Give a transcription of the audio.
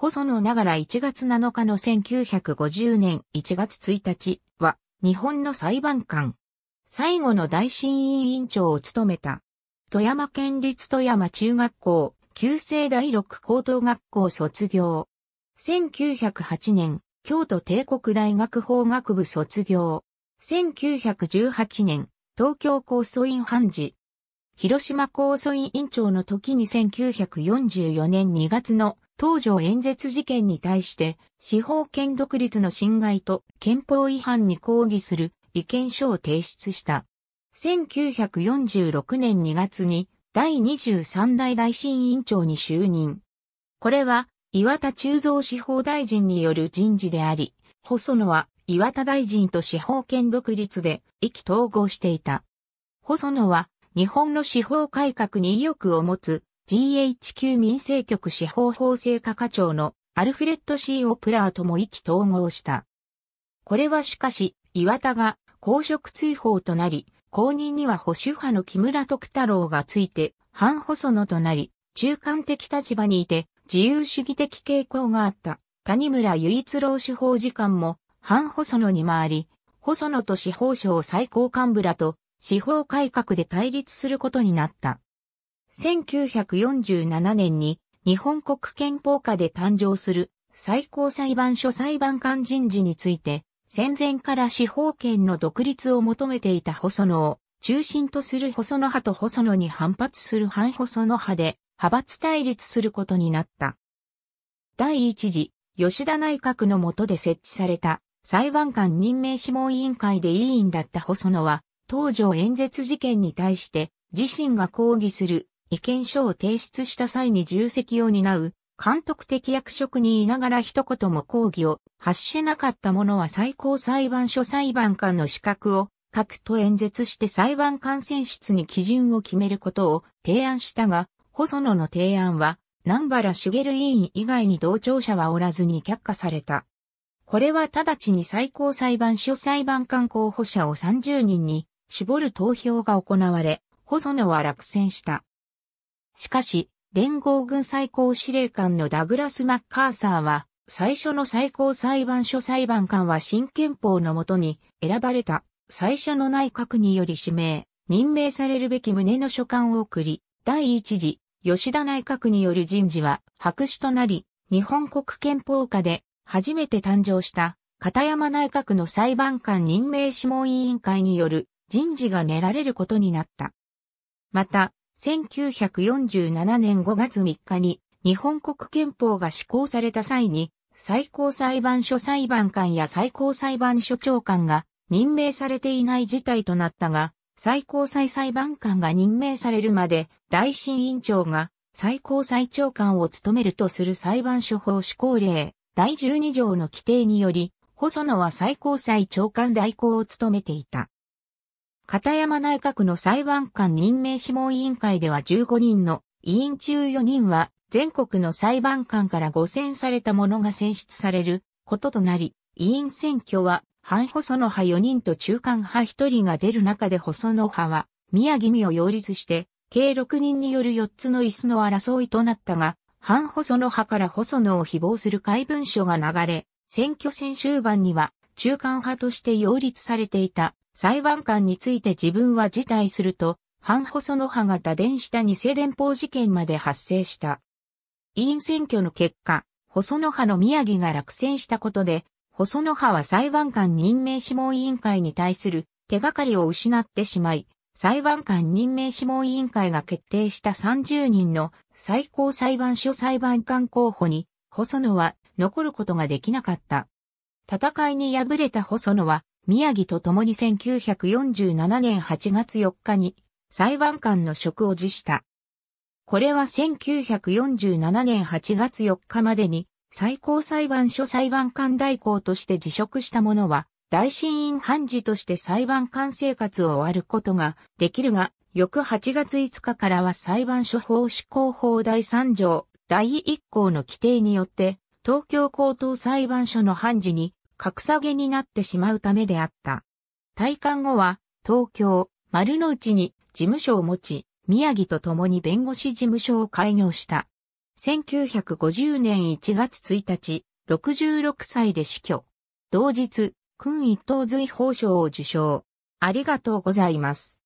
細野ながら1月7日の1950年1月1日は日本の裁判官。最後の大審院委員長を務めた。富山県立富山中学校、旧制第六高等学校卒業。1908年、京都帝国大学法学部卒業。1918年、東京高訴院判事。広島高訴院委員長の時に1944年2月の東条演説事件に対して、司法権独立の侵害と憲法違反に抗議する意見書を提出した。1946年2月に第23代大委員長に就任。これは岩田中造司法大臣による人事であり、細野は岩田大臣と司法権独立で意気投合していた。細野は日本の司法改革に意欲を持つ GHQ 民政局司法法制課課長のアルフレッド・ C・ オプラーとも意気統合した。これはしかし、岩田が公職追放となり、後任には保守派の木村徳太郎がついて、反細野となり、中間的立場にいて、自由主義的傾向があった。谷村雄一郎司法次官も、反細野に回り、細野と司法省最高幹部らと、司法改革で対立することになった。1947年に日本国憲法下で誕生する最高裁判所裁判官人事について、戦前から司法権の独立を求めていた細野を中心とする細野派と細野に反発する反細野派で派閥対立することになった。第一次吉田内閣の下で設置された裁判官任命諮問委員会で委員だった細野は、東条演説事件に対して自身が抗議する意見書を提出した際に重責を担う監督的役職にいながら一言も抗議を発しなかった者は最高裁判所裁判官の資格を各と演説して裁判官選出に基準を決めることを提案したが、細野の提案は、南原茂委員以外に同調者はおらずに却下された。これは直ちに最高裁判所裁判官候補者を30人に絞る投票が行われ、細野は落選した。しかし、連合軍最高司令官のダグラス・マッカーサーは、最初の最高裁判所裁判官は新憲法のもとに選ばれた最初の内閣により指名、任命されるべき旨の書簡を送り、第一次、吉田内閣による人事は白紙となり、日本国憲法下で初めて誕生した片山内閣の裁判官任命諮問委員会による人事が練られることになった。また、1947年5月3日に日本国憲法が施行された際に最高裁判所裁判官や最高裁判所長官が任命されていない事態となったが、最高裁裁判官が任命されるまで、大審員長が最高裁長官を務めるとする裁判所法施行令第12条の規定により、細野は最高裁長官代行を務めていた。片山内閣の裁判官任命諮問委員会では15人の委員中4人は全国の裁判官から5選されたものが選出されることとなり、委員選挙は反細野派4人と中間派1人が出る中で細野派は宮城美を擁立して計6人による4つの椅子の争いとなったが、反細野派から細野を誹謗する怪文書が流れ、選挙戦終盤には中間派として擁立されていた裁判官について自分は辞退すると、反細野派が打電した偽電報事件まで発生した。委員選挙の結果、細野派の宮城が落選したことで、細野派は裁判官任命諮問委員会に対する手がかりを失ってしまい、裁判官任命諮問委員会が決定した30人の最高裁判所裁判官候補に、細野は残ることができなかった。戦いに敗れた細野は宮城と共に1947年8月4日に裁判官の職を辞した。これは1947年8月4日までに最高裁判所裁判官代行として辞職した者は大審院判事として裁判官生活を終わることができるが、翌8月5日からは裁判所法施行法第3条第1項の規定によって東京高等裁判所の判事に格下げになってしまうためであった。退官後は、東京、丸の内に事務所を持ち、宮城と共に弁護士事務所を開業した。1950年1月1日、66歳で死去。同日、君一等随法賞を受賞。ありがとうございます。